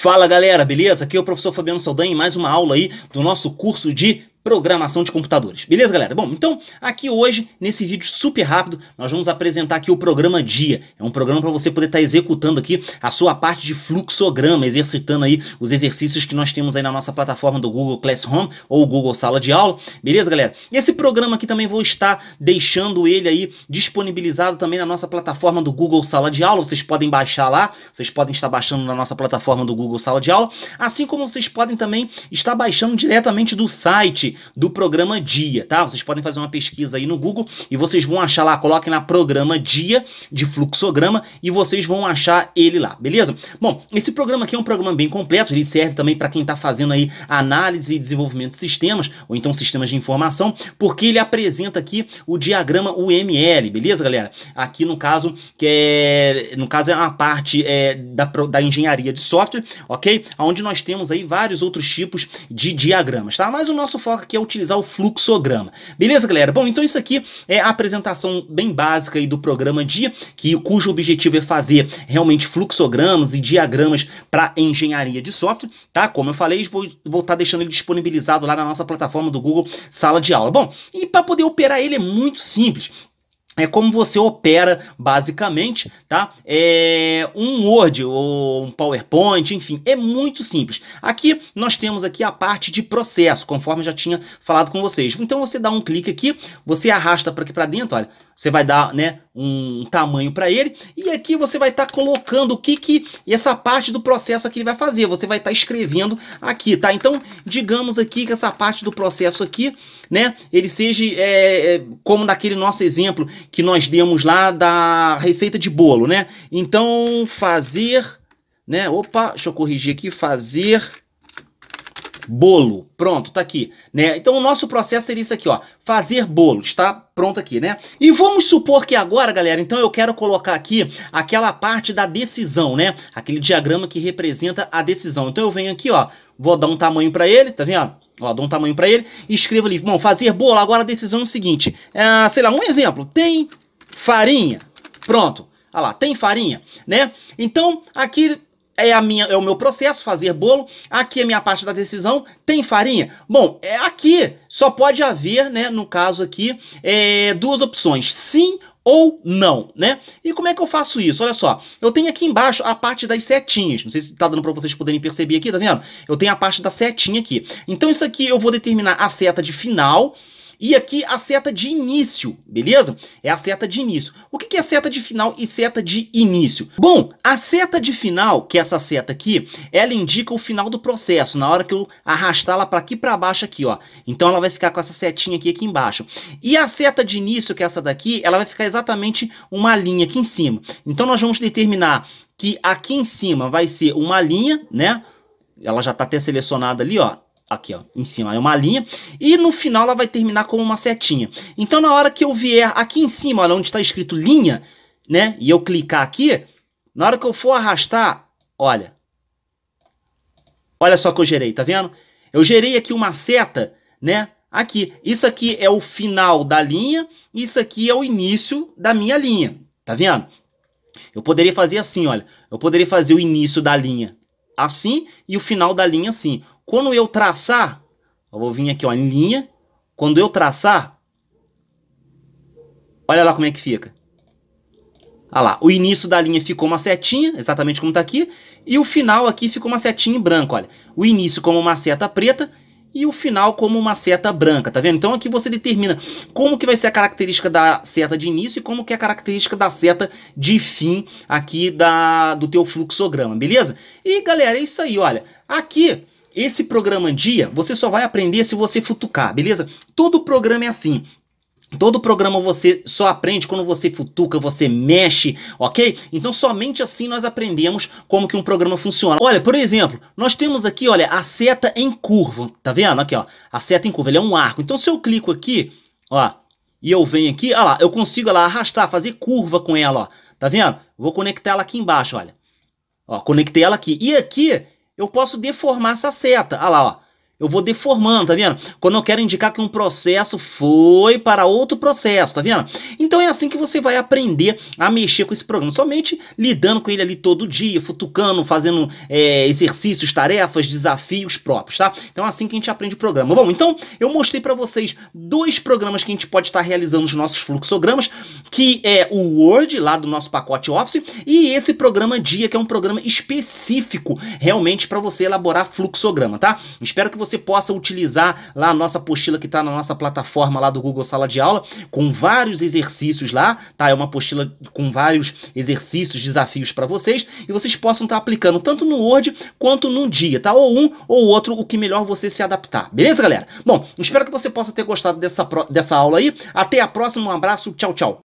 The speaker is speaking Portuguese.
Fala galera, beleza? Aqui é o professor Fabiano Saldanha em mais uma aula aí do nosso curso de programação de computadores. Beleza, galera? Bom, então aqui hoje, nesse vídeo super rápido, nós vamos apresentar aqui o programa DIA. É um programa para você poder estar tá executando aqui a sua parte de fluxograma, exercitando aí os exercícios que nós temos aí na nossa plataforma do Google Classroom ou Google Sala de Aula. Beleza, galera? E esse programa aqui também vou estar deixando ele aí disponibilizado também na nossa plataforma do Google Sala de Aula. Vocês podem baixar lá, vocês podem estar baixando na nossa plataforma do Google Sala de Aula, assim como vocês podem também estar baixando diretamente do site do programa Dia, tá? Vocês podem fazer uma pesquisa aí no Google e vocês vão achar lá, coloquem lá programa Dia de fluxograma e vocês vão achar ele lá, beleza? Bom, esse programa aqui é um programa bem completo, ele serve também para quem está fazendo aí análise e desenvolvimento de sistemas, ou então sistemas de informação, porque ele apresenta aqui o diagrama UML, beleza, galera? Aqui no caso, que é, no caso é uma parte é, da, da engenharia de software, ok? Onde nós temos aí vários outros tipos de diagramas, tá? Mas o nosso foco que é utilizar o fluxograma. Beleza, galera? Bom, então isso aqui é a apresentação bem básica aí do programa DIA, que, cujo objetivo é fazer realmente fluxogramas e diagramas para engenharia de software, tá? Como eu falei, vou estar tá deixando ele disponibilizado lá na nossa plataforma do Google Sala de Aula. Bom, e para poder operar ele é muito simples é como você opera basicamente, tá? É um Word ou um PowerPoint, enfim, é muito simples. Aqui nós temos aqui a parte de processo, conforme eu já tinha falado com vocês. Então você dá um clique aqui, você arrasta para aqui para dentro, olha, você vai dar né, um tamanho para ele. E aqui você vai estar tá colocando o que que... E essa parte do processo aqui ele vai fazer. Você vai estar tá escrevendo aqui, tá? Então, digamos aqui que essa parte do processo aqui, né? Ele seja é, é, como naquele nosso exemplo que nós demos lá da receita de bolo, né? Então, fazer... Né? Opa, deixa eu corrigir aqui. Fazer Bolo, pronto, tá aqui, né? Então o nosso processo seria isso aqui, ó, fazer bolo, está pronto aqui, né? E vamos supor que agora, galera, então eu quero colocar aqui aquela parte da decisão, né? Aquele diagrama que representa a decisão. Então eu venho aqui, ó, vou dar um tamanho para ele, tá vendo? Ó, dou um tamanho para ele e escrevo ali, bom, fazer bolo, agora a decisão é o seguinte, é, sei lá, um exemplo, tem farinha, pronto, Olha lá, tem farinha, né? Então, aqui é, a minha, é o meu processo fazer bolo, aqui é minha parte da decisão, tem farinha? Bom, é aqui só pode haver, né, no caso aqui, é, duas opções, sim ou não, né? E como é que eu faço isso? Olha só, eu tenho aqui embaixo a parte das setinhas. Não sei se tá dando para vocês poderem perceber aqui, tá vendo? Eu tenho a parte da setinha aqui. Então isso aqui eu vou determinar a seta de final, e aqui a seta de início, beleza? É a seta de início. O que é seta de final e seta de início? Bom, a seta de final, que é essa seta aqui, ela indica o final do processo, na hora que eu arrastar ela para aqui para baixo aqui, ó. Então ela vai ficar com essa setinha aqui, aqui embaixo. E a seta de início, que é essa daqui, ela vai ficar exatamente uma linha aqui em cima. Então nós vamos determinar que aqui em cima vai ser uma linha, né? Ela já está até selecionada ali, ó aqui ó, em cima é uma linha, e no final ela vai terminar como uma setinha. Então na hora que eu vier aqui em cima, olha, onde está escrito linha, né, e eu clicar aqui, na hora que eu for arrastar, olha, olha só que eu gerei, tá vendo? Eu gerei aqui uma seta, né, aqui. Isso aqui é o final da linha, isso aqui é o início da minha linha, tá vendo? Eu poderia fazer assim, olha, eu poderia fazer o início da linha assim e o final da linha assim. Quando eu traçar, eu vou vir aqui ó, em linha. Quando eu traçar, olha lá como é que fica. Olha lá, o início da linha ficou uma setinha, exatamente como está aqui, e o final aqui ficou uma setinha em branco, olha. O início como uma seta preta e o final como uma seta branca, tá vendo? Então aqui você determina como que vai ser a característica da seta de início e como que é a característica da seta de fim aqui da, do teu fluxograma, beleza? E galera, é isso aí, olha. Aqui esse programa dia, você só vai aprender se você futucar, beleza? Todo programa é assim. Todo programa você só aprende quando você futuca, você mexe, ok? Então somente assim nós aprendemos como que um programa funciona. Olha, por exemplo, nós temos aqui, olha, a seta em curva, tá vendo? Aqui, ó, a seta em curva, ele é um arco. Então se eu clico aqui, ó, e eu venho aqui, ó lá, eu consigo lá arrastar, fazer curva com ela, ó, tá vendo? Vou conectar ela aqui embaixo, olha. Ó, conectei ela aqui. E aqui eu posso deformar essa seta. Olha lá, ó eu vou deformando, tá vendo? Quando eu quero indicar que um processo foi para outro processo, tá vendo? Então é assim que você vai aprender a mexer com esse programa. Somente lidando com ele ali todo dia, futucando, fazendo é, exercícios, tarefas, desafios próprios, tá? Então é assim que a gente aprende o programa. Bom, então eu mostrei para vocês dois programas que a gente pode estar realizando os nossos fluxogramas, que é o Word, lá do nosso pacote Office, e esse programa Dia, que é um programa específico realmente para você elaborar fluxograma, tá? Espero que você você possa utilizar lá a nossa apostila que está na nossa plataforma lá do Google Sala de Aula, com vários exercícios lá, tá? É uma apostila com vários exercícios, desafios para vocês, e vocês possam estar tá aplicando tanto no Word quanto no dia, tá? Ou um ou outro, o que melhor você se adaptar. Beleza, galera? Bom, espero que você possa ter gostado dessa, dessa aula aí. Até a próxima, um abraço, tchau, tchau.